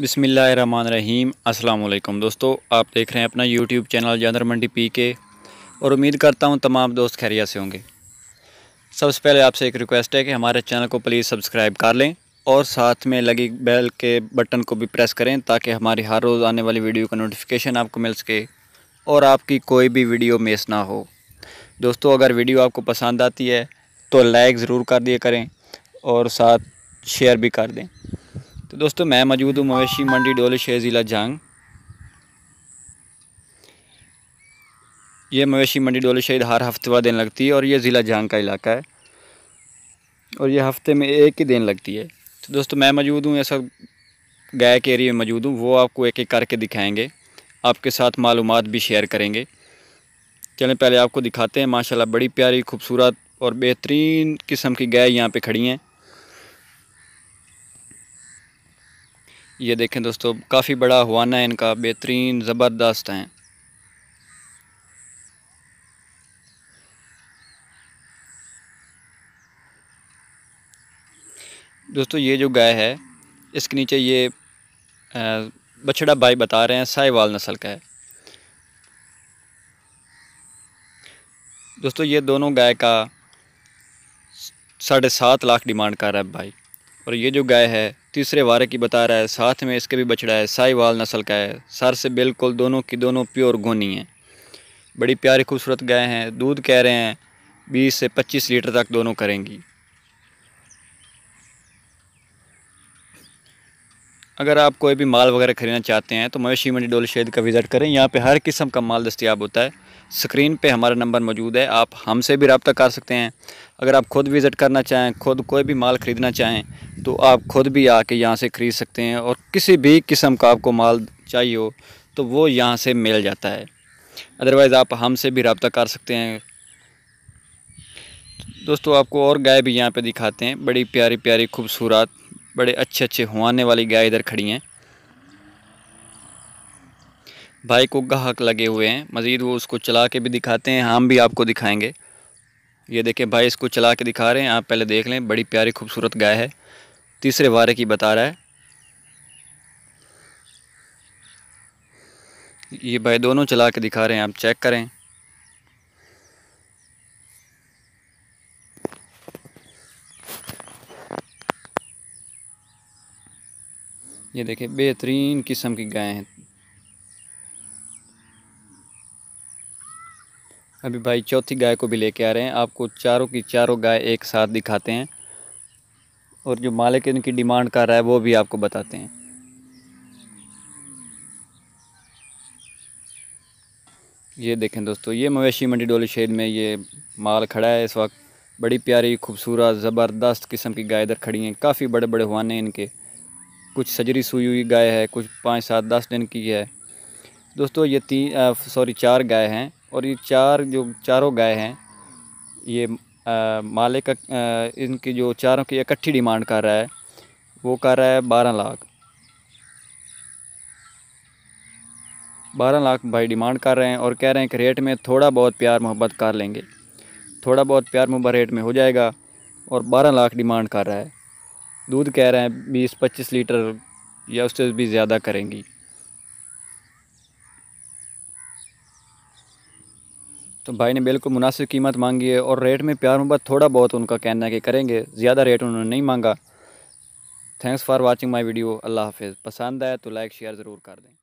बिसमीम् अल्लाम दोस्तों आप देख रहे हैं अपना यूट्यूब चैनल जानर मंडी पी के और उम्मीद करता हूँ तमाम दोस्त खैरिया से होंगे सबसे पहले आपसे एक रिक्वेस्ट है कि हमारे चैनल को प्लीज़ सब्सक्राइब कर लें और साथ में लगी बेल के बटन को भी प्रेस करें ताकि हमारी हर रोज़ आने वाली वीडियो का नोटिफिकेशन आपको मिल सके और आपकी कोई भी वीडियो मिस ना हो दोस्तों अगर वीडियो आपको पसंद आती है तो लाइक ज़रूर कर दिया करें और साथ शेयर भी कर दें तो दोस्तों मैं मौजूद हूँ मवेशी मंडी डोल शेर ज़िला जंग ये मवेशी मंडी डोल शहीद हर हफ्तेवार दिन लगती है और ये ज़िला जंग का इलाका है और ये हफ्ते में एक ही दिन लगती है तो दोस्तों मैं मौजूद हूँ ऐसा गाय के एरिए में मौजूद हूँ वो आपको एक एक करके दिखाएंगे आपके साथ मालूम भी शेयर करेंगे चलें पहले आपको दिखाते हैं माशाल्लाह बड़ी प्यारी खूबसूरत और बेहतरीन किस्म की गाय यहाँ पे खड़ी हैं ये देखें दोस्तों काफ़ी बड़ा हुआ है इनका बेहतरीन ज़बरदस्त हैं दोस्तों ये जो गाय है इसके नीचे ये बछड़ा भाई बता रहे हैं साहिवाल नस्ल का है दोस्तों ये दोनों गाय का साढ़े सात लाख डिमांड कर रहा है भाई और ये जो गाय है तीसरे वारे की बता रहा है साथ में इसके भी बछड़ा है साईवाल नस्ल का है सर से बिल्कुल दोनों की दोनों प्योर गोनी है बड़ी प्यारी खूबसूरत गाय हैं दूध कह रहे हैं बीस से पच्चीस लीटर तक दोनों करेंगी अगर आप कोई भी माल वगैरह खरीदना चाहते हैं तो मवेशी मंडी डोल शहीद का विज़िट करें यहाँ पे हर किस्म का माल दस्तियाब होता है स्क्रीन पे हमारा नंबर मौजूद है आप हमसे भी रबता कर सकते हैं अगर आप खुद विज़िट करना चाहें खुद कोई भी माल ख़रीदना चाहें तो आप खुद भी आके यहाँ से ख़रीद सकते हैं और किसी भी किस्म का आपको माल चाहिए हो तो वो यहाँ से मिल जाता है अदरवाइज़ आप हमसे भी रबता कर सकते हैं दोस्तों आपको और गाय भी यहाँ पे दिखाते हैं बड़ी प्यारी प्यारी खूबसूरत बड़े अच्छे अच्छे हुआने वाली गाय इधर खड़ी हैं भाई को गाहक लगे हुए हैं मज़ीद वो उसको चला के भी दिखाते हैं हम भी आपको दिखाएंगे ये देखें भाई इसको चला के दिखा रहे हैं आप पहले देख लें बड़ी प्यारी खूबसूरत गाय है तीसरे वारे की बता रहा है ये भाई दोनों चला के दिखा रहे हैं आप चेक करें ये देखिए बेहतरीन किस्म की गाय हैं अभी भाई चौथी गाय को भी लेके आ रहे हैं आपको चारों की चारों गाय एक साथ दिखाते हैं और जो मालिक इनकी डिमांड कर रहा है वो भी आपको बताते हैं ये देखें दोस्तों ये मवेशी मंडी डोली शहर में ये माल खड़ा है इस वक्त बड़ी प्यारी खूबसूरत ज़बरदस्त किस्म की गाय इधर खड़ी हैं काफ़ी बड़े बड़े हुआने इनके कुछ सजरी सूई हुई गाय है कुछ पाँच सात दस दिन की है दोस्तों ये तीन सॉरी चार गाय हैं और ये चार जो चारों गाय हैं ये मालिक माले का इनकी जो चारों की इकट्ठी डिमांड कर रहा है वो कर रहा है बारह लाख बारह लाख भाई डिमांड कर रहे हैं और कह रहे हैं कि रेट में थोड़ा बहुत प्यार मोहब्बत कर लेंगे थोड़ा बहुत प्यार मोहब्बत रेट में हो जाएगा और बारह लाख डिमांड कर रहा है दूध कह रहे हैं बीस पच्चीस लीटर या उससे भी ज़्यादा करेंगी तो भाई ने बिल्कुल मुनासिब कीमत मांगी है और रेट में प्यार मोहब्बत थोड़ा बहुत उनका कहना है कि करेंगे ज़्यादा रेट उन्होंने नहीं मांगा thanks for watching my video अल्लाह हाफिज़ पसंद आया तो लाइक शेयर ज़रूर कर दें